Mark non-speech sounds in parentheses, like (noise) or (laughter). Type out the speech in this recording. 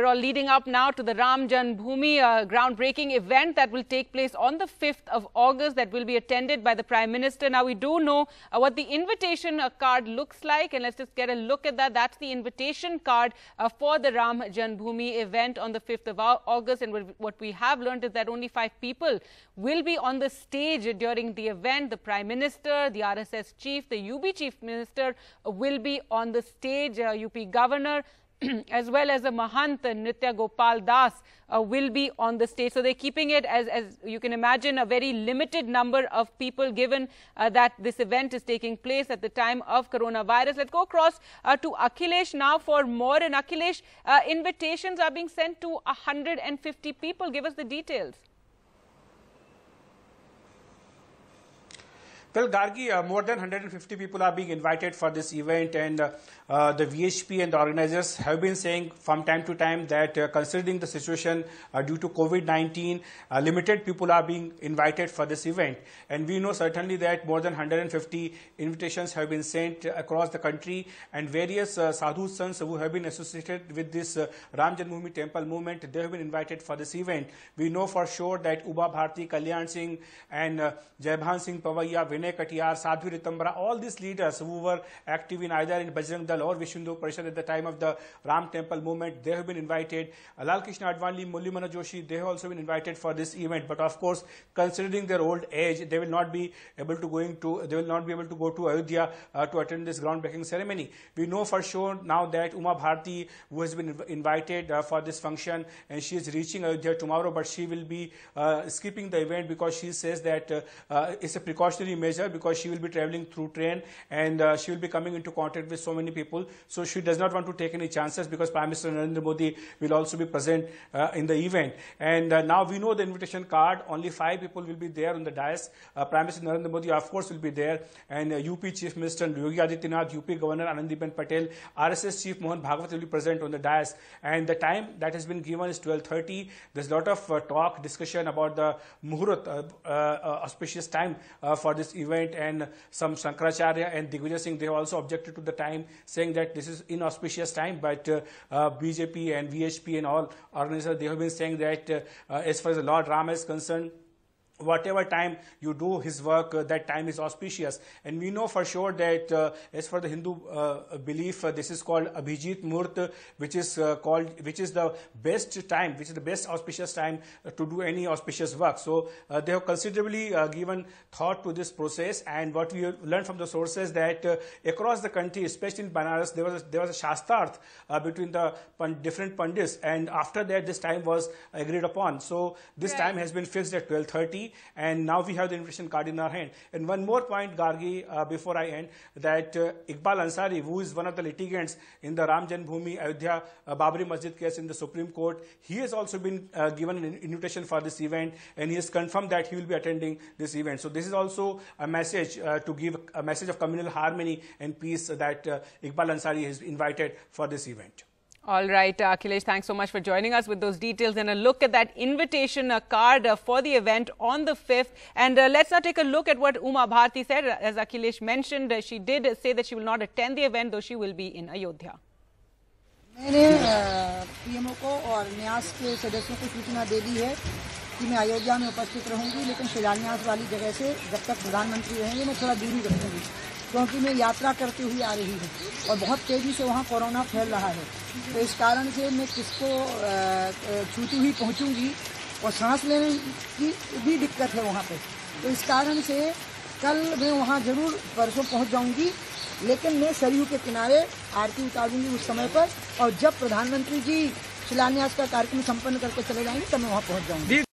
We're all leading up now to the Ram Janmbhoomi uh, groundbreaking event that will take place on the 5th of August that will be attended by the Prime Minister. Now, we do know uh, what the invitation uh, card looks like and let's just get a look at that. That's the invitation card uh, for the Ram Janmbhoomi event on the 5th of August and what we have learned is that only five people will be on the stage during the event. The Prime Minister, the RSS Chief, the UB Chief Minister uh, will be on the stage, UP uh, Governor, (clears throat) as well as a Mahant Nitya Gopal Das uh, will be on the stage. So they're keeping it, as, as you can imagine, a very limited number of people given uh, that this event is taking place at the time of coronavirus. Let's go across uh, to Akhilesh now for more. And Akhilesh, uh, invitations are being sent to 150 people. Give us the details. Well, Gargi, uh, more than 150 people are being invited for this event, and uh, uh, the VHP and the organizers have been saying from time to time that uh, considering the situation uh, due to COVID 19, uh, limited people are being invited for this event. And we know certainly that more than 150 invitations have been sent across the country, and various sadhu sons who have been associated with this uh, Ram Janmabhoomi temple movement, they have been invited for this event. We know for sure that Uba Bharti, Kalyan Singh, and uh, Jaibhan Singh Pawaiya, Vinay Katiyar, Sadhu Ritambara, all these leaders who were active in either in Bajrang Dal or Vishnudhu Parishad at the time of the Ram Temple movement, they have been invited. Lal Krishna Advani, Mulli Joshi, they have also been invited for this event. But of course, considering their old age, they will not be able to going to, they will not be able to go to Ayodhya uh, to attend this groundbreaking ceremony. We know for sure now that Uma Bharti, who has been invited uh, for this function, and she is reaching Ayodhya tomorrow, but she will be uh, skipping the event because she says that uh, uh, it's a precautionary measure because she will be traveling through train and uh, she will be coming into contact with so many people. So she does not want to take any chances because Prime Minister Narendra Modi will also be present uh, in the event. And uh, now we know the invitation card. Only five people will be there on the dais. Uh, Prime Minister Narendra Modi, of course, will be there. And UP uh, Chief Minister Yogi Adityanath, UP Governor Anandiben Patel, RSS Chief Mohan Bhagwat will be present on the dais. And the time that has been given is 12.30. There's a lot of uh, talk, discussion about the Muhurat, auspicious time for this event and some Shankaracharya and Digvijay Singh, they also objected to the time saying that this is inauspicious time, but uh, uh, BJP and VHP and all organizations, they have been saying that uh, as far as the Lord Rama is concerned, whatever time you do his work, uh, that time is auspicious. And we know for sure that uh, as for the Hindu uh, belief, uh, this is called Abhijit Murt, which is uh, called, which is the best time, which is the best auspicious time uh, to do any auspicious work. So they have considerably given thought to this process. And what we learned from the sources that across the country, especially in Banaras, there was a, there was a shastarth between the different pandits. And after that, this time was agreed upon. So this right. time has been fixed at 12.30 and now we have the invitation card in our hand. And one more point, Gargi, uh, before I end, that uh, Iqbal Ansari, who is one of the litigants in the Ram Bhumi Ayodhya uh, Babri Masjid case in the Supreme Court, he has also been uh, given an invitation for this event, and he has confirmed that he will be attending this event. So this is also a message uh, to give a message of communal harmony and peace that uh, Iqbal Ansari has invited for this event. All right, uh, Akhilesh, thanks so much for joining us with those details and a look at that invitation uh, card uh, for the event on the 5th. And uh, let's now take a look at what Uma Bharti said. As Akhilesh mentioned, uh, she did say that she will not attend the event, though she will be in Ayodhya. मैंने PMO uh, को और न्यास के सदस्यों को सूचना दे दी है कि मैं अयोध्या में उपस्थित रहूंगी लेकिन शिलान्यास वाली जगह से जब तक प्रधानमंत्री रहेंगे मैं थोड़ा दूरी रखूंगी क्योंकि मैं यात्रा करती हुई आ रही हूँ और बहुत तेज़ी से वहाँ कोरोना फैल रहा है तो इस कारण से मैं किसको छूती हुई पहुँचूँगी और सांस लेने की भी दिक्कत है वहाँ पे तो इस कारण से कल मैं वहाँ ज़रूर परसों पहुँच जाऊँगी लेकिन मैं सरयू के किनारे आरती उतारूंगी उस समय पर और जब प्रधानमंत्री जी शिलान्यास का कार्यक्रम संपन्न करके चले जाएंगे तब मैं वहाँ पहुँच जाऊँगी